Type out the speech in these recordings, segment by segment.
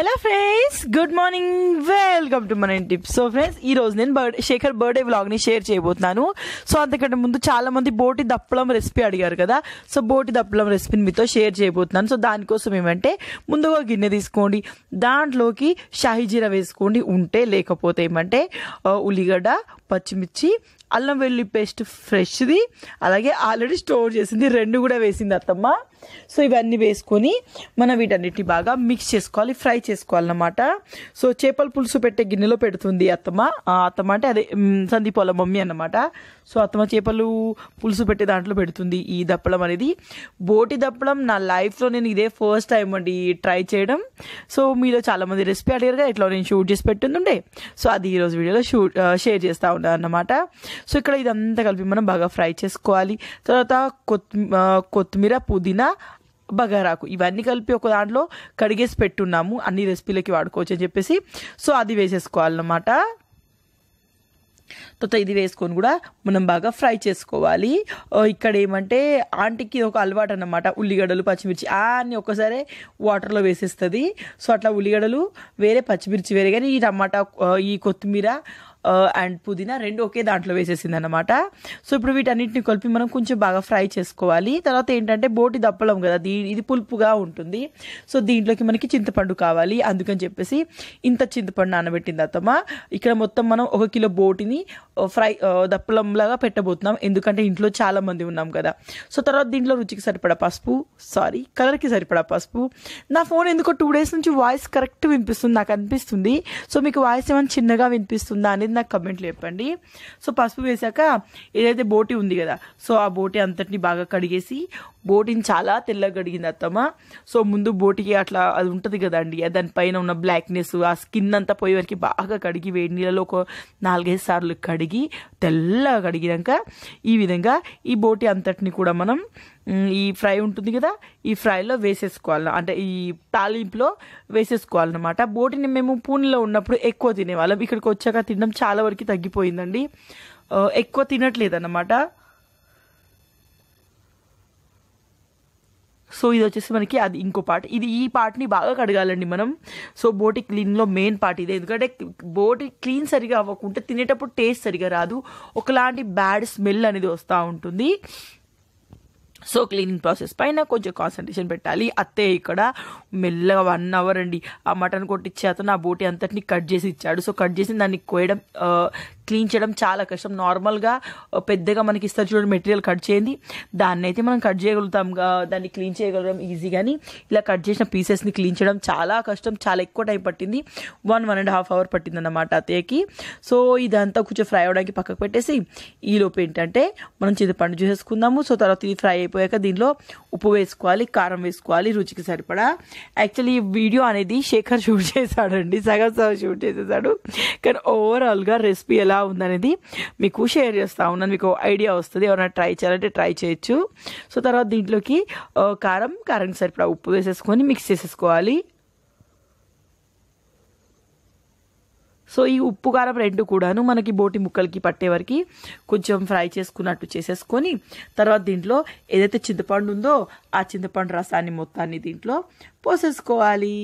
hello friends good morning welcome to మన ఇంటి so friends ఈ రోజు నేను బర్డే శేఖర్ బర్త్డే వ్లాగ్ని షేర్ చేయబోతున్నాను సో అంతకంటే ముందు చాలా మంది బోటి దప్పలం రెసిపీ అడిగారు కదా సో బోటి దప్పలం రెసిపీని మీతో షేర్ చేయబోతున్నాను సో దానికోసం ఏమంటే ముందుగా గిన్నె తీసుకోండి దాంట్లోకి షాహీజీరా వేసుకోండి ఉంటే లేకపోతే ఏమంటే ఉల్లిగడ్డ పచ్చిమిర్చి అల్లం వెల్లుల్లి పేస్ట్ ఫ్రెష్ది అలాగే ఆల్రెడీ స్టోర్ చేసింది రెండు కూడా వేసింది అత్తమ్మ సో ఇవన్నీ వేసుకొని మనం వీటన్నిటిని బాగా మిక్స్ చేసుకోవాలి ఫ్రై చేసుకోవాలన్నమాట సో చేపల పులుసు పెట్టే గిన్నెలో పెడుతుంది అత్తమ్మ అత్తమ్మ అంటే అదే సందీప్ వాళ్ళ మమ్మీ అన్నమాట సో అత్తమ్మ చేపలు పులుసు పెట్టే దాంట్లో పెడుతుంది ఈ దప్పడం అనేది బోటి దప్పడం నా లైఫ్లో నేను ఇదే ఫస్ట్ టైం అండి ట్రై చేయడం సో మీలో చాలామంది రెసిపీ అడిగారుగా ఇట్లా నేను షూట్ చేసి పెట్టుండే సో అది ఈరోజు వీడియోలో షూట్ షేర్ చేస్తూ ఉన్నాను అన్నమాట సో ఇక్కడ ఇదంతా కలిపి మనం బాగా ఫ్రై చేసుకోవాలి తర్వాత కొత్తిమీర పుదీనా బగారాకు ఇవన్నీ కలిపి ఒక దాంట్లో కడిగేసి పెట్టున్నాము అన్ని రెసిపీలకి వాడుకోవచ్చు అని చెప్పేసి సో అది వేసేసుకోవాలన్నమాట తర్వాత ఇది వేసుకొని కూడా మనం బాగా ఫ్రై చేసుకోవాలి ఇక్కడ ఏమంటే ఆంటీకి ఒక అలవాటు అనమాట ఉల్లిగడ్డలు పచ్చిమిర్చి అన్ని ఒక్కసారి వాటర్లో వేసేస్తుంది సో అట్లా ఉల్లిగడ్డలు వేరే పచ్చిమిర్చి వేరే కానీ ఈ టమాటా ఈ కొత్తిమీర అండ్ పుదీనా రెండు ఒకే దాంట్లో వేసేసింది అనమాట సో ఇప్పుడు వీటన్నిటిని కలిపి మనం కొంచెం బాగా ఫ్రై చేసుకోవాలి తర్వాత ఏంటంటే బోటి దప్పలం కదా దీ ఇది పులుపుగా ఉంటుంది సో దీంట్లోకి మనకి చింతపండు కావాలి అందుకని చెప్పేసి ఇంత చింతపండు నానబెట్టింది అత్తమ్మ ఇక్కడ మొత్తం మనం ఒక కిలో బోటిని ఫ్రై దప్పలంలాగా పెట్టబోతున్నాం ఎందుకంటే ఇంట్లో చాలా మంది ఉన్నాం కదా సో తర్వాత దీంట్లో రుచికి సరిపడా పసుపు సారీ కలర్కి సరిపడా పసుపు నా ఫోన్ ఎందుకో టూ డేస్ నుంచి వాయిస్ కరెక్ట్ వినిపిస్తుంది నాకు అనిపిస్తుంది సో మీకు వాయిస్ ఏమైనా చిన్నగా వినిపిస్తుందా అనేది నాకు కమెంట్లు చెప్పండి సో పసుపు వేశాక ఏదైతే బోటి ఉంది కదా సో ఆ బోటి అంతటిని బాగా కడిగేసి బోటిని చాలా తెల్లగా కడిగింది అత్తమ్మ సో ముందు బోటికి అట్లా అది ఉంటుంది కదండి దానిపైన ఉన్న బ్లాక్నెస్ ఆ స్కిన్ అంతా పోయే వరకు బాగా కడిగి వేడి నీళ్ళలో ఒక నాలుగైదు సార్లు కడిగి కడిగి తెల్లగా కడిగినాక ఈ విధంగా ఈ బోటి అంతటిని కూడా మనం ఈ ఫ్రై ఉంటుంది కదా ఈ ఫ్రైలో వేసేసుకోవాలి అంటే ఈ తాలింపులో వేసేసుకోవాలన్నమాట బోటిని మేము పూణెలో ఉన్నప్పుడు ఎక్కువ తినేవాళ్ళం ఇక్కడికి వచ్చాక తినడం చాలా వరకు తగ్గిపోయిందండి ఎక్కువ తినట్లేదన్నమాట సో ఇది వచ్చేసి మనకి అది ఇంకో పార్ట్ ఇది ఈ పార్ట్ని బాగా కడగాలండి మనం సో బోటి క్లీన్లో మెయిన్ పార్ట్ ఇదే ఎందుకంటే బోటి క్లీన్ సరిగా అవ్వకుంటే తినేటప్పుడు టేస్ట్ సరిగా రాదు ఒకలాంటి బ్యాడ్ స్మెల్ అనేది వస్తూ ఉంటుంది సో క్లీనింగ్ ప్రాసెస్ పైన కొంచెం కాన్సన్ట్రేషన్ పెట్టాలి అత్తే ఇక్కడ మెల్లగా వన్ అవర్ అండి ఆ మటన్ కొట్టిచ్చే అతను ఆ బోటి అంతటిని కట్ చేసి ఇచ్చాడు సో కట్ చేసి దాన్ని కోయడం క్లీన్ చేయడం చాలా కష్టం నార్మల్గా పెద్దగా మనకి ఇస్తారు చూడండి మెటీరియల్ కట్ చేయండి దాన్ని అయితే మనం కట్ చేయగలుగుతాం దాన్ని క్లీన్ చేయగలగడం ఈజీ కానీ ఇలా కట్ చేసిన పీసెస్ని క్లీన్ చేయడం చాలా కష్టం చాలా ఎక్కువ టైం పట్టింది one one and half hour పట్టింది అన్నమాట అత్తయ్యకి సో ఇదంతా కొంచెం ఫ్రై అవడానికి పక్కకు పెట్టేసి ఈ లోపు ఏంటంటే మనం చింతపండు చూసేసుకుందాము సో తర్వాత ఇది ఫ్రై అయిపోయాక దీనిలో ఉప్పు వేసుకోవాలి కారం వేసుకోవాలి రుచికి సరిపడా యాక్చువల్లీ ఈ వీడియో అనేది శేఖర్ షూట్ చేశాడండి సగం సగం షూట్ చేసేసాడు కానీ ఓవరాల్గా రెసిపీ ఎలా ఎలా ఉందనేది మీకు షేర్ చేస్తూ ఉన్నాను మీకు ఐడియా వస్తుంది ఎవరైనా ట్రై చేయాలంటే ట్రై చేయొచ్చు సో తర్వాత దీంట్లోకి కారం కారం సరిపడా ఉప్పు వేసేసుకొని మిక్స్ చేసేసుకోవాలి సో ఈ ఉప్పు కారం రెండు కూడాను మనకి బోటి ముక్కలకి పట్టే కొంచెం ఫ్రై చేసుకున్నట్టు చేసేసుకొని తర్వాత దీంట్లో ఏదైతే చింతపండు ఉందో ఆ చింతపండు రసాన్ని మొత్తాన్ని దీంట్లో పోసేసుకోవాలి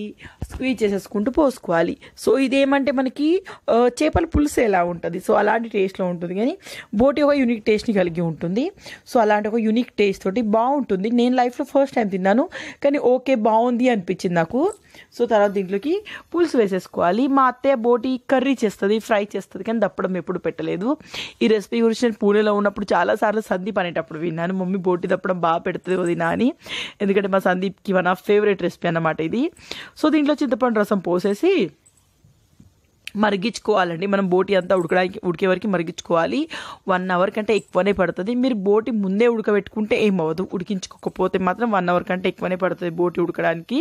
స్క్వీజ్ చేసేసుకుంటూ పోసుకోవాలి సో ఇదేమంటే మనకి చేపల పులుసు ఎలా ఉంటుంది సో అలాంటి టేస్ట్లో ఉంటుంది కానీ బోటి ఒక యూనిక్ టేస్ట్ని కలిగి ఉంటుంది సో అలాంటి ఒక యూనిక్ టేస్ట్ తోటి బాగుంటుంది నేను లైఫ్లో ఫస్ట్ టైం తిన్నాను కానీ ఓకే బాగుంది అనిపించింది నాకు సో తర్వాత దీంట్లోకి పులుసు వేసేసుకోవాలి మా అత్తయ్య బోటి కర్రీ చేస్తుంది ఫ్రై చేస్తుంది కానీ దప్పడం ఎప్పుడు పెట్టలేదు ఈ రెసిపీ గురించి నేను పూణేలో ఉన్నప్పుడు చాలాసార్లు సందీప్ అనేటప్పుడు విన్నాను మమ్మీ బోటి దప్పడం బాగా పెడుతుంది వదినా అని ఎందుకంటే మా సందీప్కి మన ఫేవరెట్ రెసిపీ రెసిపీ అన్నమాట ఇది సో దీంట్లో చింతపండు రసం పోసేసి మరిగించుకోవాలండి మనం బోటి అంతా ఉడకడానికి ఉడికే వరకు మరిగించుకోవాలి వన్ అవర్ కంటే ఎక్కువనే పడుతుంది మీరు బోటి ముందే ఉడకబెట్టుకుంటే ఏమవ్వదు ఉడికించుకోకపోతే మాత్రం వన్ అవర్ కంటే ఎక్కువనే పడుతుంది బోటి ఉడకడానికి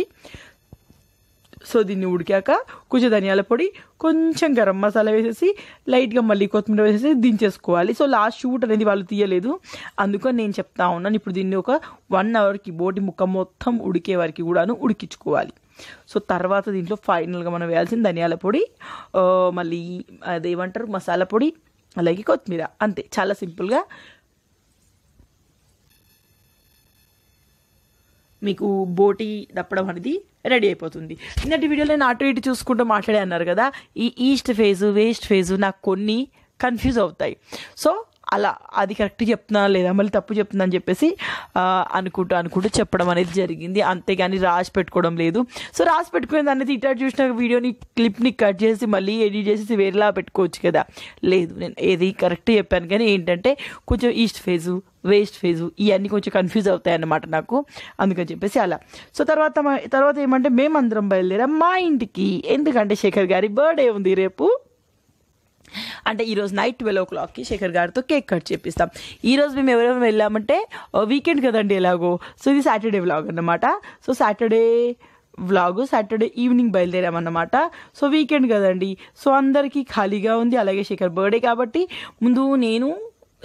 సో దీన్ని ఉడికాక కొంచెం ధనియాల పొడి కొంచెం గరం మసాలా వేసేసి లైట్గా మళ్ళీ కొత్తిమీర వేసేసి దించేసుకోవాలి సో లాస్ట్ షూట్ అనేది వాళ్ళు తీయలేదు అందుకని నేను చెప్తా ఉన్నాను ఇప్పుడు దీన్ని ఒక వన్ అవర్కి బోటి ముక్క మొత్తం ఉడికే వరకు కూడాను ఉడికించుకోవాలి సో తర్వాత దీంట్లో ఫైనల్గా మనం వేయాల్సిన ధనియాల పొడి మళ్ళీ అదేమంటారు మసాలా పొడి అలాగే కొత్తిమీర అంతే చాలా సింపుల్గా మీకు బోటి దప్పడం అనేది రెడీ అయిపోతుంది ఇన్నటి వీడియోలో నేను అటు ఇటు చూసుకుంటూ మాట్లాడే అన్నారు కదా ఈ ఈస్ట్ ఫేజు వేస్ట్ ఫేజు నాకు కొన్ని కన్ఫ్యూజ్ అవుతాయి సో అలా అది కరెక్ట్ చెప్తున్నా లేదా మళ్ళీ తప్పు చెప్తున్నా అని చెప్పేసి అనుకుంటూ అనుకుంటూ చెప్పడం అనేది జరిగింది అంతేగాని రాసి పెట్టుకోవడం లేదు సో రాసి పెట్టుకునే దాన్ని ఇట్లా చూసిన వీడియోని క్లిప్ని కట్ చేసి మళ్ళీ ఎడిట్ చేసి వేరేలా పెట్టుకోవచ్చు కదా లేదు నేను ఏది కరెక్ట్ చెప్పాను కానీ ఏంటంటే కొంచెం ఈస్ట్ ఫేజు వేస్ట్ ఫేజు ఇవన్నీ కొంచెం కన్ఫ్యూజ్ అవుతాయి అన్నమాట నాకు అందుకని చెప్పేసి అలా సో తర్వాత తర్వాత ఏమంటే మేమందరం బయలుదేరాం మా ఇంటికి ఎందుకంటే శేఖర్ గారి బర్త్డే ఉంది రేపు అంటే ఈరోజు నైట్ ట్వెల్వ్ ఓ క్లాక్కి శేఖర్ గారితో కేక్ కట్ చేపిస్తాం ఈరోజు మేము ఎవరెవరు వెళ్ళామంటే వీకెండ్ కదండి ఎలాగో సో ఇది సాటర్డే వ్లాగ్ అనమాట so Saturday vlog Saturday evening బయలుదేరామన్నమాట సో వీకెండ్ కదండి సో అందరికీ ఖాళీగా ఉంది అలాగే శేఖర్ బర్త్డే కాబట్టి ముందు నేను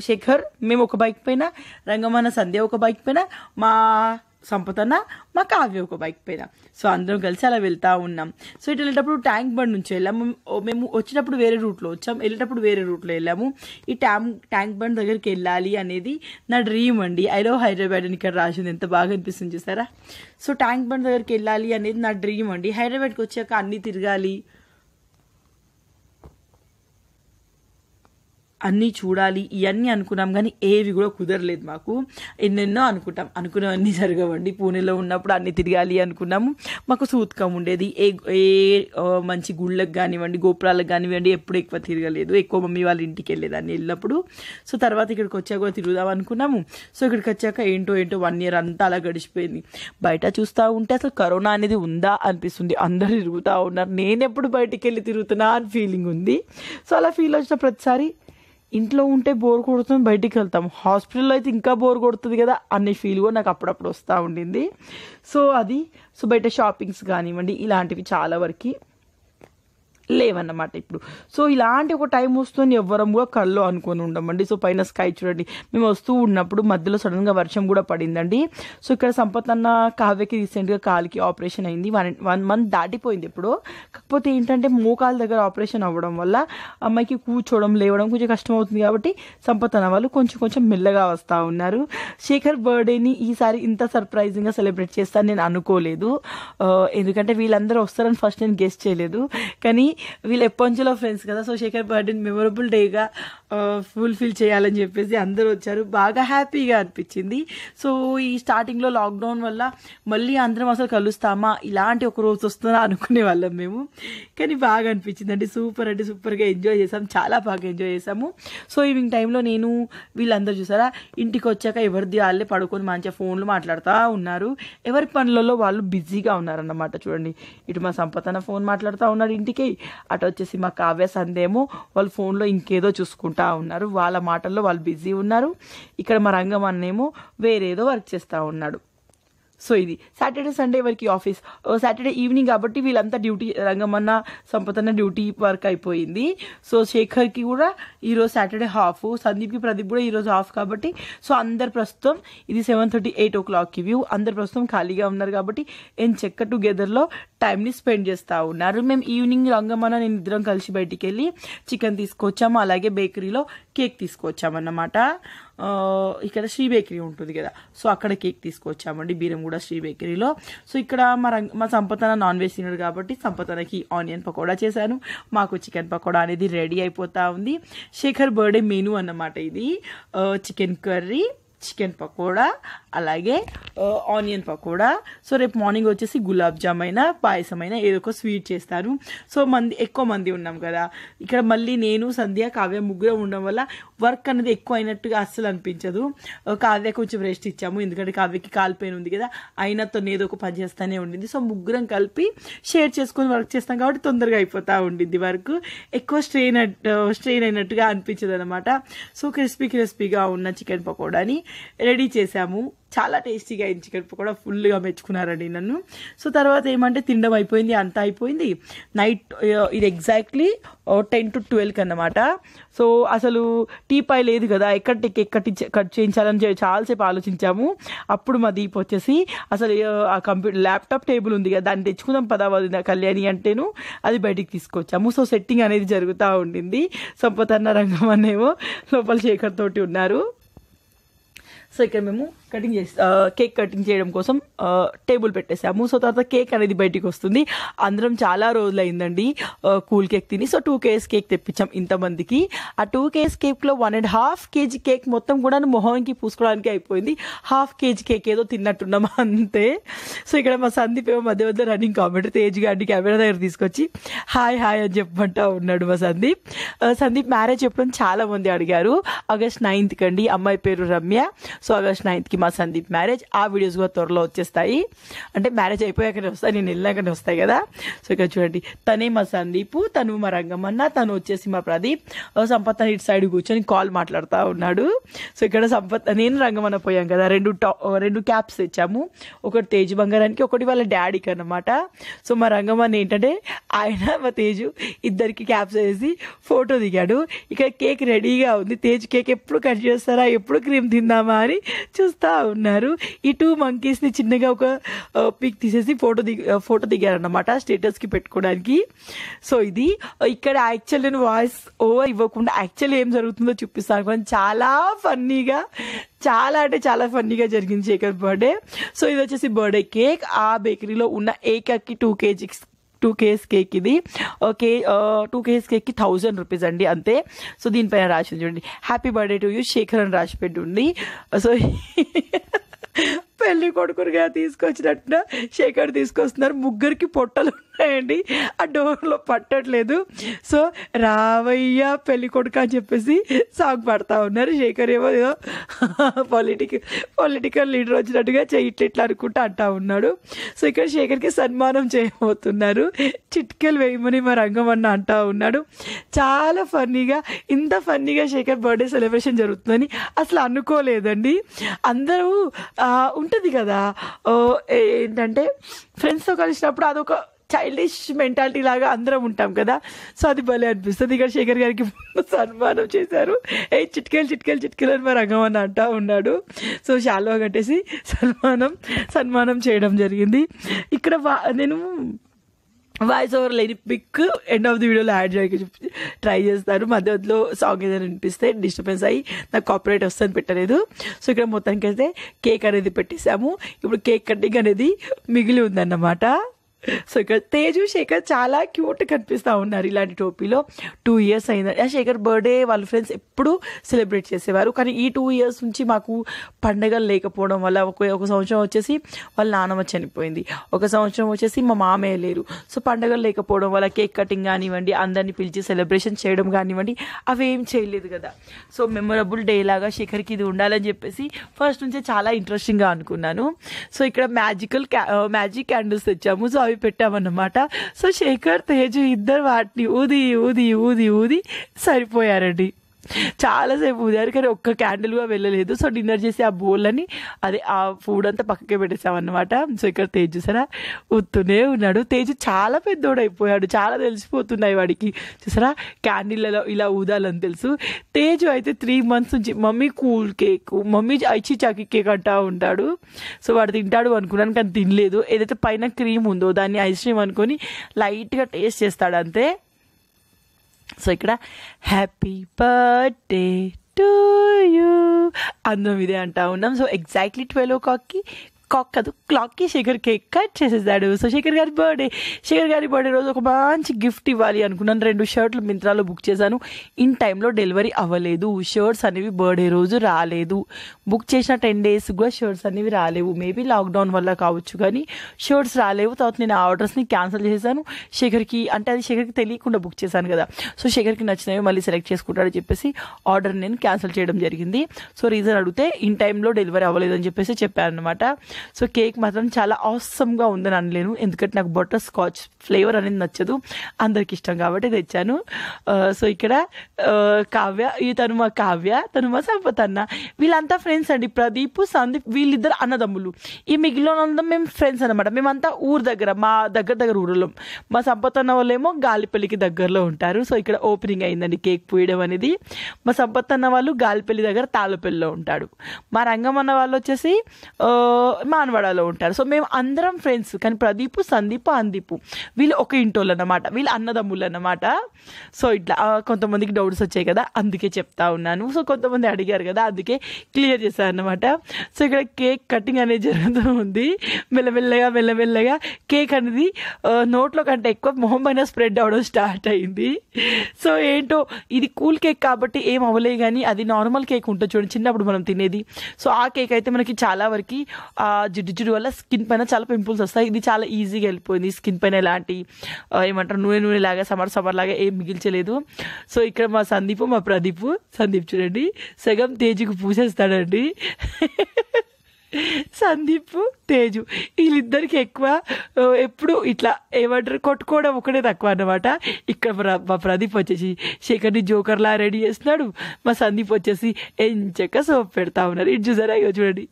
శేఖర్ మేము ఒక బైక్ పైన రంగమన్న సంధ్య ఒక బైక్ పైన మా సంపతన్న మా కావ్య ఒక బైక్ పైన సో అందరం కలిసి అలా వెళ్తూ ఉన్నాం సో ఇటు వెళ్ళేటప్పుడు ట్యాంక్ బండ్ నుంచి వెళ్ళాము మేము వచ్చేటప్పుడు వేరే రూట్లో వచ్చాం వెళ్ళేటప్పుడు వేరే రూట్లో వెళ్ళాము ఈ ట్యాంక్ ట్యాంక్ బండ్ దగ్గరికి వెళ్ళాలి అనేది నా డ్రీమ్ అండి ఐ లవ్ హైదరాబాద్ అని ఇక్కడ రాసింది ఎంత బాగా అనిపిస్తుంది చూసారా సో ట్యాంక్ బండ్ దగ్గరికి వెళ్ళాలి అనేది నా డ్రీమ్ అండి హైదరాబాద్కి వచ్చాక అన్నీ తిరగాలి అన్నీ చూడాలి ఇవన్నీ అనుకున్నాం కానీ ఏవి కూడా కుదరలేదు మాకు ఎన్నెన్నో అనుకుంటాం అనుకున్నవన్నీ జరగవండి పూణేలో ఉన్నప్పుడు అన్నీ తిరగాలి అనుకున్నాము మాకు సూతకం ఉండేది ఏ ఏ మంచి గుళ్ళకు కానివ్వండి గోపురాలకు కానివ్వండి ఎప్పుడు ఎక్కువ తిరగలేదు ఎక్కువ మమ్మీ వాళ్ళ ఇంటికి వెళ్ళేదాన్ని వెళ్ళినప్పుడు సో తర్వాత ఇక్కడికి వచ్చాక కూడా తిరుగుదాం అనుకున్నాము సో ఇక్కడికి వచ్చాక ఏంటో ఏంటో వన్ ఇయర్ అంతా అలా గడిచిపోయింది బయట చూస్తూ ఉంటే అసలు కరోనా అనేది ఉందా అనిపిస్తుంది అందరు తిరుగుతూ ఉన్నారు నేను ఎప్పుడు బయటికి వెళ్ళి తిరుగుతున్నా అని ఫీలింగ్ ఉంది సో అలా ఫీల్ వచ్చిన ప్రతిసారి ఇంట్లో ఉంటే బోర్ కొడుతుంది బయటికి వెళ్తాం హాస్పిటల్లో అయితే ఇంకా బోర్ కొడుతుంది కదా అనే ఫీల్ కూడా నాకు అప్పుడప్పుడు వస్తూ ఉండింది సో అది సో బయట షాపింగ్స్ కానివ్వండి ఇలాంటివి చాలా వరకు లేవన్నమాట ఇప్పుడు సో ఇలాంటి ఒక టైం వస్తుంది ఎవ్వరంగా కళ్ళు అనుకొని ఉండమండి సో పైన స్కై చూడండి మేము వస్తూ ఉన్నప్పుడు మధ్యలో సడన్గా వర్షం కూడా పడిందండి సో ఇక్కడ సంపత్ అన్న కావ్యకి రీసెంట్గా కాలికి ఆపరేషన్ అయింది వన్ వన్ మంత్ దాటిపోయింది ఇప్పుడు కాకపోతే ఏంటంటే మోకాల దగ్గర ఆపరేషన్ అవ్వడం వల్ల అమ్మాయికి కూర్చోవడం లేవడం కొంచెం కష్టం అవుతుంది కాబట్టి సంపత్ అన్న వాళ్ళు కొంచెం కొంచెం మెల్లగా వస్తూ ఉన్నారు శేఖర్ బర్త్డేని ఈసారి ఇంత సర్ప్రైజింగ్గా సెలబ్రేట్ చేస్తాను నేను అనుకోలేదు ఎందుకంటే వీళ్ళందరూ వస్తారని ఫస్ట్ నేను గెస్ట్ చేయలేదు కానీ వీళ్ళు ఎప్పంచులో ఫ్రెండ్స్ కదా సో శేఖర్ బర్త్డేని మెమొరబుల్ డేగా ఫుల్ఫిల్ చేయాలని చెప్పేసి అందరూ వచ్చారు బాగా హ్యాపీగా అనిపించింది సో ఈ స్టార్టింగ్లో లాక్డౌన్ వల్ల మళ్ళీ అందరం అసలు కలుస్తామా ఇలాంటి ఒక రోజు వస్తుందా అనుకునే వాళ్ళం మేము కానీ బాగా అనిపించింది అంటే సూపర్ అంటే సూపర్గా ఎంజాయ్ చేసాం చాలా బాగా ఎంజాయ్ చేసాము సో ఈవినింగ్ టైంలో నేను వీళ్ళందరూ చూసారా ఇంటికి వచ్చాక ఎవరిది వాళ్ళే పడుకొని మంచిగా ఫోన్లు మాట్లాడుతూ ఉన్నారు ఎవరి పనులలో వాళ్ళు బిజీగా ఉన్నారన్నమాట చూడండి ఇటు మా సంపతన ఫోన్ మాట్లాడుతూ ఉన్నాడు ఇంటికి అటు వచ్చేసి మా కావ్య సందేమో వాళ్ళు ఫోన్లో ఇంకేదో చూసుకుంటా ఉన్నారు వాళ్ళ మాటల్లో వాళ్ళు బిజీ ఉన్నారు ఇక్కడ మా రంగం అన్నేమో వేరేదో వర్క్ చేస్తూ ఉన్నాడు సో ఇది సాటర్డే సండే వరకు ఆఫీస్ సాటర్డే ఈవినింగ్ కాబట్టి వీళ్ళంతా డ్యూటీ రంగమన్న సంపతన్న డ్యూటీ వర్క్ అయిపోయింది సో శేఖర్కి కూడా ఈరోజు సాటర్డే హాఫ్ సందీప్కి ప్రదీప్ కూడా ఈరోజు హాఫ్ కాబట్టి సో అందరు ప్రస్తుతం ఇది సెవెన్ థర్టీ ఎయిట్ ఓ క్లాక్కి వ్యూ అందరు ప్రస్తుతం ఖాళీగా ఉన్నారు కాబట్టి ఏం చెక్క టుగెదర్లో టైంని స్పెండ్ చేస్తూ ఉన్నారు మేము ఈవినింగ్ రంగమన్న నేను ఇద్దరం కలిసి బయటికి వెళ్ళి చికెన్ తీసుకొచ్చాము అలాగే బేకరీలో కేక్ తీసుకొచ్చామన్నమాట ఇక్కడ శ్రీ బేకరీ ఉంటుంది కదా సో అక్కడ కేక్ తీసుకొచ్చామండి కూడా శ్రీ బేకరీలో సో ఇక్కడ మా రంగ మా సంపతన నాన్ వెజ్ తినడు కాబట్టి సంపతనకి ఆనియన్ పకోడా చేశాను మాకు చికెన్ పకోడా అనేది రెడీ అయిపోతూ ఉంది శేఖర్ బర్త్డే మెను అన్నమాట ఇది చికెన్ కర్రీ చికెన్ పకోడా అలాగే ఆనియన్ పకోడా సో రేపు మార్నింగ్ వచ్చేసి గులాబ్ జామ్ అయినా పాయసం అయినా ఏదో ఒక స్వీట్ చేస్తారు సో మంది ఎక్కువ మంది ఉన్నాం కదా ఇక్కడ మళ్ళీ నేను సంధ్య కావ్య ముగ్గురం ఉండడం వల్ల వర్క్ అనేది ఎక్కువ అయినట్టుగా అస్సలు అనిపించదు కావ్య కొంచెం రెస్ట్ ఇచ్చాము ఎందుకంటే కావ్యకి కాలిపోయిన ఉంది కదా అయినా తను ఏదో ఒక పని చేస్తూనే ఉండింది సో ముగ్గురం కలిపి షేర్ చేసుకొని వర్క్ చేస్తాం కాబట్టి తొందరగా అయిపోతూ ఉండింది వర్క్ ఎక్కువ స్ట్రెయిన్ స్ట్రెయిన్ అయినట్టుగా అనిపించదు అనమాట సో క్రిస్పీ క్రిస్పీగా ఉన్న చికెన్ పకోడాని రెడీ చేశాము చాలా టేస్టీగా అయింది చికెన్ పకోడా ఫుల్గా మెచ్చుకున్నారండి నన్ను సో తర్వాత ఏమంటే తినడం అయిపోయింది అంతా అయిపోయింది నైట్ ఇది ఎగ్జాక్ట్లీ టెన్ టు ట్వెల్వ్కి అన్నమాట సో అసలు టీ పై లేదు కదా ఎక్కడ ఎక్కడి కట్ చేయించాలని చాలాసేపు ఆలోచించాము అప్పుడు మా దీప్ వచ్చేసి అసలు ఆ కంప్యూటర్ ల్యాప్టాప్ టేబుల్ ఉంది కదా దాన్ని తెచ్చుకుందాం పదావది కళ్యాణి అంటేను అది బయటికి తీసుకొచ్చాము సో సెట్టింగ్ అనేది జరుగుతూ ఉండింది సంపతన్న రంగం అనేమో లోపల శేఖర్ తోటి ఉన్నారు సో ఇక్కడ మేము కటింగ్ చేసి కేక్ కటింగ్ చేయడం కోసం టేబుల్ పెట్టేసాము సో తర్వాత కేక్ అనేది బయటికి వస్తుంది అందరం చాలా రోజులు అయిందండి కూల్ కేక్ తిని సో టూ కేజెస్ కేక్ తెప్పించాం ఇంతమందికి ఆ టూ కేజెస్ కేక్లో one and half kg cake మొత్తం కూడా మొహానికి పూసుకోవడానికి అయిపోయింది హాఫ్ కేజీ కేక్ ఏదో తిన్నట్టున్నాం అంతే సో ఇక్కడ మా సందీప్ ఏమో మధ్య మధ్య రన్నింగ్ కామెంట్ తేజ్ గారిని కెమెరా దగ్గర తీసుకొచ్చి హాయ్ హాయ్ అని చెప్పమంటా ఉన్నాడు మా సందీప్ సందీప్ మ్యారేజ్ చెప్పడం చాలా మంది అడిగారు ఆగస్ట్ నైన్త్ కండి అమ్మాయి పేరు రమ్య సో ఆగస్ట్ నైన్త్కి మా సందీప్ మ్యారేజ్ ఆ వీడియోస్ కూడా త్వరలో వచ్చేస్తాయి అంటే మ్యారేజ్ అయిపోయాకనే వస్తాయి నేను వెళ్ళాకనే వస్తాయి కదా సో ఇక్కడ చూడండి తనే మా సందీప్ తను మా రంగమన్న తను వచ్చేసి మా ప్రదీప్ సంపత్ అని ఇటు సైడ్ కూర్చొని కాల్ మాట్లాడుతూ ఉన్నాడు సో ఇక్కడ సంపత్ నేను రంగమన్న పోయాం కదా రెండు టా రెండు క్యాప్స్ తెచ్చాము ఒకటి తేజ్ బంగారానికి ఒకటి వాళ్ళ డాడీకి అనమాట సో మా రంగమన్న ఏంటంటే ఆయన మా తేజు ఇద్దరికి క్యాప్స్ వేసి ఫోటో దిగాడు ఇక్కడ కేక్ రెడీగా ఉంది తేజ్ కేక్ ఎప్పుడు కట్ చేస్తారా ఎప్పుడు క్రీమ్ తిందామా అని అని చూస్తూ ఉన్నారు ఈ టూ మంకీస్ని చిన్నగా ఒక పిక్ తీసేసి ఫోటో దిగ ఫోటో దిగారనమాట స్టేటస్కి పెట్టుకోవడానికి సో ఇది ఇక్కడ యాక్చువల్ నేను వాయిస్ ఓవర్ ఇవ్వకుండా యాక్చువల్ ఏం జరుగుతుందో చూపిస్తాను కానీ చాలా ఫన్నీగా చాలా అంటే చాలా ఫన్నీగా జరిగింది శేఖర్ బర్త్డే సో ఇది వచ్చేసి బర్త్డే కేక్ ఆ బేకరీలో ఉన్న ఏ two kgs two kgs cake ఇది ఓకే టూ కేక్ కేక్కి థౌజండ్ రూపీస్ అండి అంతే సో దీనిపైన రాసి చూడండి happy birthday to you Shekhar అని రాసి ఉంది సో పెళ్లి కొడుకురుగా తీసుకొచ్చినట్టున శేఖర్ తీసుకొస్తున్నారు ముగ్గురికి పొట్టలు ఉన్నాయండి ఆ డోర్లో పట్టట్లేదు సో రావయ్య పెళ్లి కొడుకు అని చెప్పేసి సాగు పడతా ఉన్నారు శేఖర్ ఏమో ఏదో పొలిటికల్ పొలిటికల్ లీడర్ వచ్చినట్టుగా ఇట్లా ఇట్లా అనుకుంటా అంటా ఉన్నాడు సో ఇక్కడ శేఖర్కి సన్మానం చేయబోతున్నారు చిట్కెలు వేయమని మా రంగం అన్న అంటా ఉన్నాడు చాలా ఫన్నీగా ఇంత ఫన్నీగా శేఖర్ బర్త్డే సెలబ్రేషన్ జరుగుతుందని అసలు అనుకోలేదండి అందరూ ఉంటుంది కదా ఏంటంటే ఫ్రెండ్స్తో కలిసినప్పుడు అదొక చైల్డిష్ మెంటాలిటీ లాగా అందరం ఉంటాం కదా సో అది భలే అనిపిస్తుంది ఇక్కడ శేఖర్ గారికి సన్మానం చేశారు ఏ చిట్కేలు చిట్కేలు చిట్కేలు అని మా రంగం అంటా ఉన్నాడు సో షాల్వా కట్టేసి సన్మానం సన్మానం చేయడం జరిగింది ఇక్కడ నేను వాయిస్ ఓవర్ లేని పిక్ ఎండ్ ఆఫ్ ది వీడియోలో యాడ్ చేయక ట్రై చేస్తారు మధ్య మధ్యలో సాంగ్ ఏదైనా అనిపిస్తే డిస్టర్బెన్స్ అయ్యి నాకు కాపరేట్ వస్తుందని పెట్టలేదు సో ఇక్కడ మొత్తానికి అయితే కేక్ అనేది పెట్టేసాము ఇప్పుడు కేక్ కటింగ్ అనేది మిగిలి ఉందన్నమాట సో ఇక్కడ తేజు శేఖర్ చాలా క్యూట్ కనిపిస్తూ ఉన్నారు ఇలాంటి టోపీలో టూ ఇయర్స్ అయిందండి శేఖర్ బర్త్డే వాళ్ళ ఫ్రెండ్స్ ఎప్పుడూ సెలబ్రేట్ చేసేవారు కానీ ఈ టూ ఇయర్స్ నుంచి మాకు పండగలు లేకపోవడం వల్ల ఒక ఒక సంవత్సరం వచ్చేసి వాళ్ళ నానమ్మ చనిపోయింది ఒక సంవత్సరం వచ్చేసి మా మామయ్య లేరు సో పండగలు లేకపోవడం వల్ల కేక్ కటింగ్ కానివ్వండి అందరినీ పిలిచి సెలబ్రేషన్ చేయడం కానివ్వండి అవి ఏం చేయలేదు కదా సో మెమొరబుల్ డే లాగా శేఖర్కి ఇది ఉండాలని చెప్పేసి ఫస్ట్ నుంచే చాలా ఇంట్రెస్టింగ్గా అనుకున్నాను సో ఇక్కడ మ్యాజికల్ మ్యాజిక్ క్యాండిల్స్ తెచ్చాము సో అవి పెట్టామన్నమాట సో శేఖర్ తేజు ఇద్దరు వాటిని ఊది ఊది ఊది ఊది సరిపోయారండి చాలాసేపు ఉదయారు కానీ ఒక్క క్యాండిల్గా వెళ్ళలేదు సో డిన్నర్ చేసి ఆ అని అదే ఆ ఫుడ్ అంతా పక్కకే పెట్టేసామన్నమాట సో ఇక్కడ తేజ్ చూసారా ఉత్తునే ఉన్నాడు తేజ్ చాలా అయిపోయాడు చాలా తెలిసిపోతున్నాయి వాడికి చూసారా క్యాండిల్లలో ఇలా ఊదాలని తెలుసు తేజ్ అయితే త్రీ మంత్స్ నుంచి మమ్మీ కూల్ కేక్ మమ్మీ ఐచి చాకి కేక్ అంటా ఉంటాడు సో వాడు తింటాడు అనుకున్నాను కానీ తినలేదు ఏదైతే పైన క్రీమ్ ఉందో దాన్ని ఐస్ క్రీమ్ అనుకొని లైట్గా టేస్ట్ చేస్తాడు అంతే సో ఇక్కడ హ్యాపీ బర్త్డే టు యూ అందరం ఇదే అంటా ఉన్నాం సో ఎగ్జాక్ట్లీ ట్వెల్వ్ ఓ క్లాక్కి కాక్ కాదు క్లాక్కి శేఖర్ కేక్ కట్ చేసేసాడు సో శేఖర్ గారి బర్త్డే శేఖర్ గారి బర్త్డే రోజు ఒక మంచి గిఫ్ట్ ఇవ్వాలి అనుకున్నాను రెండు షర్ట్లు మింత్రాలో బుక్ చేశాను ఇన్ టైంలో డెలివరీ అవ్వలేదు షర్ట్స్ అనేవి బర్త్డే రోజు రాలేదు బుక్ చేసిన టెన్ డేస్ కూడా షర్ట్స్ అనేవి రాలేవు మేబీ లాక్డౌన్ వల్ల కావచ్చు కానీ షర్ట్స్ రాలేవు తర్వాత నేను ఆ ఆర్డర్స్ని క్యాన్సిల్ చేశాను శేఖర్కి అంటే అది శేఖర్కి తెలియకుండా బుక్ చేశాను కదా సో శేఖర్కి నచ్చినవి మళ్ళీ సెలెక్ట్ చేసుకుంటాడని చెప్పేసి ఆర్డర్ నేను క్యాన్సిల్ చేయడం జరిగింది సో రీజన్ అడిగితే ఇన్ టైంలో డెలివరీ అవ్వలేదని చెప్పేసి చెప్పాను అనమాట సో కేక్ మాత్రం చాలా ఆసమ్గా ఉందని అనలేను ఎందుకంటే నాకు బటర్ స్కాచ్ ఫ్లేవర్ అనేది నచ్చదు అందరికి ఇష్టం కాబట్టి తెచ్చాను సో ఇక్కడ కావ్య ఈ తను మా కావ్య తను మా సంపత్ అన్న వీళ్ళంతా ఫ్రెండ్స్ అండి ప్రదీప్ సందీప్ వీళ్ళిద్దరు అన్నదమ్ములు ఈ మిగిలినంతా మేము ఫ్రెండ్స్ అనమాట మేమంతా ఊరు దగ్గర మా దగ్గర దగ్గర ఊరులో మా సంపత్ అన్న వాళ్ళేమో గాలిపల్లికి దగ్గరలో ఉంటారు సో ఇక్కడ ఓపెనింగ్ అయిందండి కేక్ పూయడం అనేది మా సంపత్ అన్న వాళ్ళు గాలిపల్లి దగ్గర తాళపల్లిలో ఉంటాడు మా రంగం అన్న వాళ్ళు వచ్చేసి మానవాడలో ఉంటారు సో మేము అందరం ఫ్రెండ్స్ కానీ ప్రదీప్ సందీప్ అందీప్ వీళ్ళు ఒక ఇంటోళ్ళు అన్నమాట వీళ్ళు అన్నదమ్ములు అన్నమాట సో ఇట్లా కొంతమందికి డౌట్స్ వచ్చాయి కదా అందుకే చెప్తా ఉన్నాను సో కొంతమంది అడిగారు కదా అందుకే క్లియర్ చేశాను అనమాట సో ఇక్కడ కేక్ కటింగ్ అనేది జరుగుతూ ఉంది మెల్లమెల్లగా మెల్లమెల్లగా కేక్ అనేది నోట్లో కంటే ఎక్కువ మొహం పైన స్ప్రెడ్ అవడం స్టార్ట్ అయింది సో ఏంటో ఇది కూల్ కేక్ కాబట్టి ఏం అవ్వలేదు కానీ అది నార్మల్ కేక్ ఉంటుంది చూడండి చిన్నప్పుడు మనం తినేది సో ఆ కేక్ అయితే మనకి చాలా వరకు జిడ్డు జిడ్డు వల్ల స్కిన్ పైన చాలా పింపుల్స్ వస్తాయి ఇది చాలా ఈజీగా వెళ్ళిపోయింది స్కిన్ పైన ఎలాంటి ఏమంటారు నూనె నూనె లాగా సమర్ సమర్ లాగా ఏం మిగిల్చలేదు సో ఇక్కడ మా సందీప్ మా ప్రదీప్ సందీప్ చూడండి సగం తేజీకి పూసేస్తాడండి సందీప్ తేజు వీళ్ళిద్దరికి ఎక్కువ ఎప్పుడు ఇట్లా ఏమంటారు కొట్టుకోవడం ఒకటే తక్కువ అన్నమాట ఇక్కడ మా ప్రదీప్ వచ్చేసి శేఖర్ని జోకర్లా రెడీ చేస్తున్నాడు మా సందీప్ వచ్చేసి ఎంచక సోప్ పెడతా ఉన్నారు ఇటు చూసారా చూడండి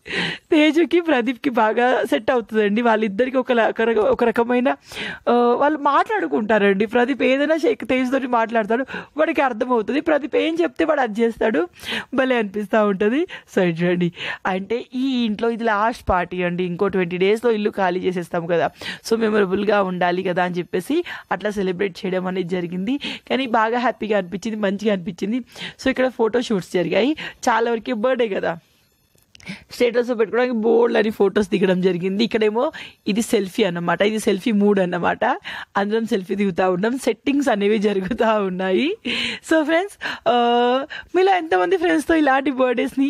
తేజుకి ప్రదీప్కి బాగా సెట్ అవుతుందండి వాళ్ళిద్దరికి ఒక ఒక రకమైన వాళ్ళు మాట్లాడుకుంటారండి ప్రదీప్ ఏదైనా శేఖర్ తేజుతో మాట్లాడతాడు వాడికి అర్థమవుతుంది ప్రదీప్ ఏం చెప్తే వాడు అది చేస్తాడు భలే అనిపిస్తూ ఉంటుంది సరే చూడండి అంటే ఈ ఇంట్లో ఇది లాస్ట్ పార్టీ అండి ఇంకో ట్వంటీ డేస్లో ఇల్లు ఖాళీ చేసేస్తాం కదా సో మెమరబుల్గా ఉండాలి కదా అని చెప్పేసి అట్లా సెలబ్రేట్ చేయడం అనేది జరిగింది కానీ బాగా హ్యాపీగా అనిపించింది మంచిగా అనిపించింది సో ఇక్కడ ఫోటో షూట్స్ జరిగాయి చాలా వరకు బర్త్డే కదా స్టేటస్ పెట్టుకోవడానికి బోల్డ్ అని ఫొటోస్ దిగడం జరిగింది ఇక్కడేమో ఇది సెల్ఫీ అన్నమాట ఇది సెల్ఫీ మూడ్ అన్నమాట అందరం సెల్ఫీ దిగుతూ ఉన్నాం సెట్టింగ్స్ అనేవి జరుగుతూ ఉన్నాయి సో ఫ్రెండ్స్ మీలో ఎంతమంది ఫ్రెండ్స్తో ఇలాంటి బర్త్డేస్ని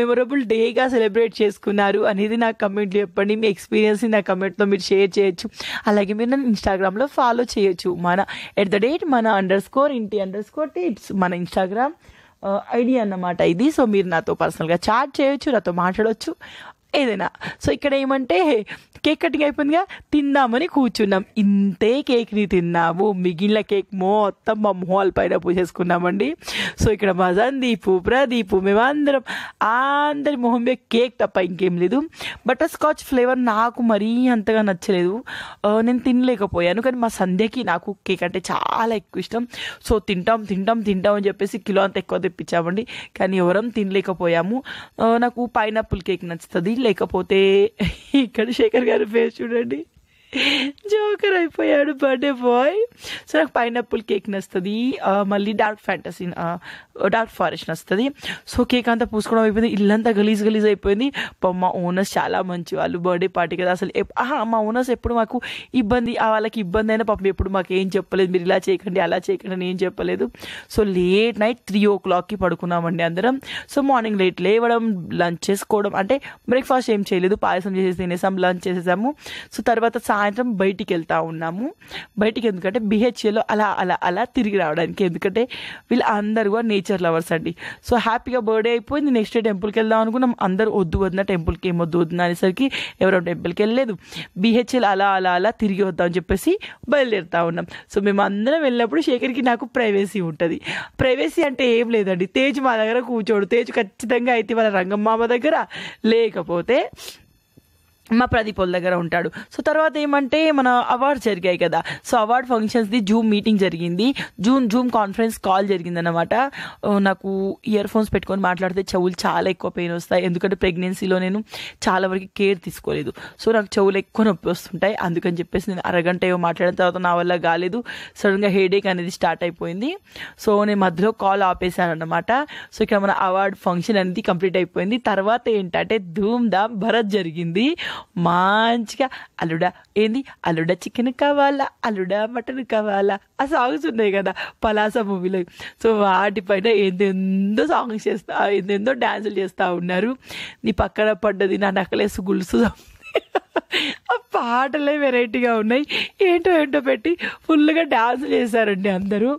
మెమొరబుల్ డేగా సెలబ్రేట్ చేసుకున్నారు అనేది నా కమెంట్లో చెప్పండి మీ ఎక్స్పీరియన్స్ని నా కమెంట్లో మీరు షేర్ చేయొచ్చు అలాగే మీరు నన్ను ఇన్స్టాగ్రామ్లో ఫాలో చేయొచ్చు మన ఎట్ ద డేట్ మన అండర్ స్కోర్ ఇంటి అండర్ స్కోర్ టిప్స్ మన ఇన్స్టాగ్రామ్ ఐడియా అన్నమాట ఇది సో మీరు నాతో పర్సనల్గా చాట్ చేయొచ్చు నాతో మాట్లాడవచ్చు ఏదైనా సో ఇక్కడ ఏమంటే కేక్ కటింగ్ అయిపోయిందిగా తిందామని కూర్చున్నాం ఇంతే కేక్ని తిన్నాము మిగిలిన కేక్ మొత్తం మా మొహాల్ పైన పూసేసుకున్నామండి సో ఇక్కడ మా దీపు ప్రదీపు మేమందరం అందరి మొహం మీద కేక్ తప్ప ఇంకేం లేదు బటర్ స్కాచ్ ఫ్లేవర్ నాకు మరీ అంతగా నచ్చలేదు నేను తినలేకపోయాను కానీ మా సంధ్యకి నాకు కేక్ అంటే చాలా ఎక్కువ ఇష్టం సో తింటాం తింటాం తింటాం అని చెప్పేసి కిలో అంత ఎక్కువ తెప్పించామండి కానీ ఎవరం తినలేకపోయాము నాకు పైనాపిల్ కేక్ నచ్చుతుంది లేకపోతే ఇక్కడ శేఖర్ గారి ఫేస్ చూడండి జోకర్ అయిపోయాడు బర్త్డే బాయ్ సో నాకు పైనాపిల్ కేక్ నస్తుంది మళ్ళీ డార్క్ ఫ్యాంటసీ డార్క్ ఫారెస్ట్ నస్తుంది సో కేక్ అంతా పూసుకోవడం అయిపోయింది ఇల్లంతా గలీజ్ గలీజ్ అయిపోయింది మా ఓనర్స్ చాలా మంచి వాళ్ళు బర్త్డే పార్టీ కదా అసలు మా ఓనర్స్ ఎప్పుడు మాకు ఇబ్బంది ఆ వాళ్ళకి ఇబ్బంది అయినా పాపం ఎప్పుడు మాకు ఏం చెప్పలేదు మీరు ఇలా చేయకండి అలా చేయకండి అని ఏం చెప్పలేదు సో లేట్ నైట్ త్రీ ఓ క్లాక్కి పడుకున్నామండి అందరం సో మార్నింగ్ లేట్ లేవడం లంచ్ చేసుకోవడం అంటే బ్రేక్ఫాస్ట్ ఏం చేయలేదు పాయసం చేసేసి తినేసాం లంచ్ చేసేసాము సో తర్వాత సాయంత్రం బయటికి వెళ్తూ ఉన్నాము బయటికి ఎందుకంటే బిహెచ్ఏలో అలా అలా అలా తిరిగి రావడానికి ఎందుకంటే వీళ్ళు అందరూ కూడా నేచర్ లవర్స్ అండి సో హ్యాపీగా బర్త్డే అయిపోయింది నెక్స్ట్ డే టెంపుల్కి వెళ్దాం అనుకున్నాం అందరూ వద్దు వద్దున టెంపుల్కి ఏం వద్దు వద్దున అనేసరికి ఎవరో టెంపుల్కి వెళ్ళలేదు బిహెచ్ఏలు అలా అలా అలా తిరిగి వద్దామని చెప్పేసి బయలుదేరుతా ఉన్నాం సో మేము అందరం వెళ్ళినప్పుడు శేఖర్కి నాకు ప్రైవసీ ఉంటుంది ప్రైవసీ అంటే ఏం లేదండి తేజ్ మా దగ్గర కూర్చోడు తేజ్ ఖచ్చితంగా అయితే వాళ్ళ రంగమ్మ దగ్గర లేకపోతే మా ప్రదీపుల దగ్గర ఉంటాడు సో తర్వాత ఏమంటే మన అవార్డ్స్ జరిగాయి కదా సో అవార్డ్ ఫంక్షన్స్ది జూమ్ మీటింగ్ జరిగింది జూమ్ జూమ్ కాన్ఫరెన్స్ కాల్ జరిగింది అనమాట నాకు ఇయర్ ఫోన్స్ పెట్టుకొని మాట్లాడితే చెవులు చాలా ఎక్కువ పెయిన్ వస్తాయి ఎందుకంటే ప్రెగ్నెన్సీలో నేను చాలా వరకు కేర్ తీసుకోలేదు సో నాకు చెవులు ఎక్కువ నొప్పి వస్తుంటాయి అందుకని చెప్పేసి నేను అరగంట ఏమో మాట్లాడిన తర్వాత నా వల్ల కాలేదు సడన్గా హెడేక్ అనేది స్టార్ట్ అయిపోయింది సో నేను మధ్యలో కాల్ ఆపేశాను అనమాట సో ఇక్కడ మన అవార్డ్ ఫంక్షన్ అనేది కంప్లీట్ అయిపోయింది తర్వాత ఏంటంటే ధూమ్ ధామ్ భరత్ జరిగింది మంచిగా అల్లుడా ఏంది అల్లుడా చికెన్ కావాలా అల్లుడా మటన్ కావాలా ఆ సాంగ్స్ ఉన్నాయి కదా పలాస మూవీలో సో వాటిపైన ఎంతెందో సాంగ్స్ చేస్తా ఎంతెందో డ్యాన్సులు చేస్తూ ఉన్నారు నీ పక్కన పడ్డది నా నకలేసు గులుసు ఆ పాటలే వెరైటీగా ఉన్నాయి ఏంటో ఏంటో పెట్టి ఫుల్గా డ్యాన్స్ చేశారండి అందరూ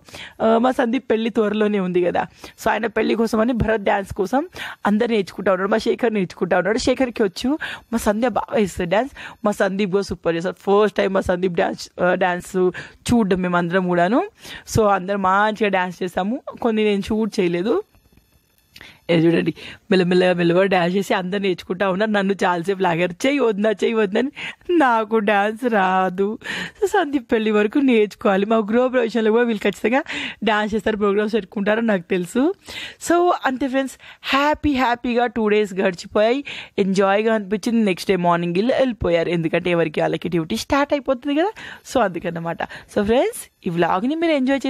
మా సందీప్ పెళ్ళి త్వరలోనే ఉంది కదా సో ఆయన పెళ్ళి కోసం అని భరత్ డ్యాన్స్ కోసం అందరు నేర్చుకుంటా ఉన్నాడు మా శేఖర్ నేర్చుకుంటా ఉన్నాడు శేఖర్కి వచ్చు మా సంధ్య బాగా ఇస్తుంది డ్యాన్స్ మా సందీప్ కూడా సూపర్ చేస్తారు ఫస్ట్ టైం మా సందీప్ డ్యాన్స్ డ్యాన్స్ చూడడం మేము అందరం కూడాను సో అందరం మంచిగా డ్యాన్స్ చేసాము కొన్ని నేను షూట్ చేయలేదు చూడండి మెల్లమెల్లగా మెల్లగా డాన్స్ చేసి అందరు నేర్చుకుంటా ఉన్నారు నన్ను చాలాసేపు లాగారు చెయ్యి వద్దా చెయ్యి వద్దని నాకు డాన్స్ రాదు సందీప్ పెళ్లి వరకు నేర్చుకోవాలి మా గృహ ప్రవేశంలో కూడా వీళ్ళు ఖచ్చితంగా డాన్స్ చేస్తారు ప్రోగ్రామ్స్ పెట్టుకుంటారో నాకు తెలుసు సో అంతే ఫ్రెండ్స్ హ్యాపీ హ్యాపీగా టూ డేస్ గడిచిపోయాయి ఎంజాయ్గా అనిపించింది నెక్స్ట్ డే మార్నింగ్ వెళ్ళి వెళ్ళిపోయారు ఎందుకంటే ఎవరికి వాళ్ళకి డ్యూటీ స్టార్ట్ అయిపోతుంది కదా సో అందుకన్నమాట సో ఫ్రెండ్స్ ఈ వ్లాగ్ని మీరు ఎంజాయ్ చేసి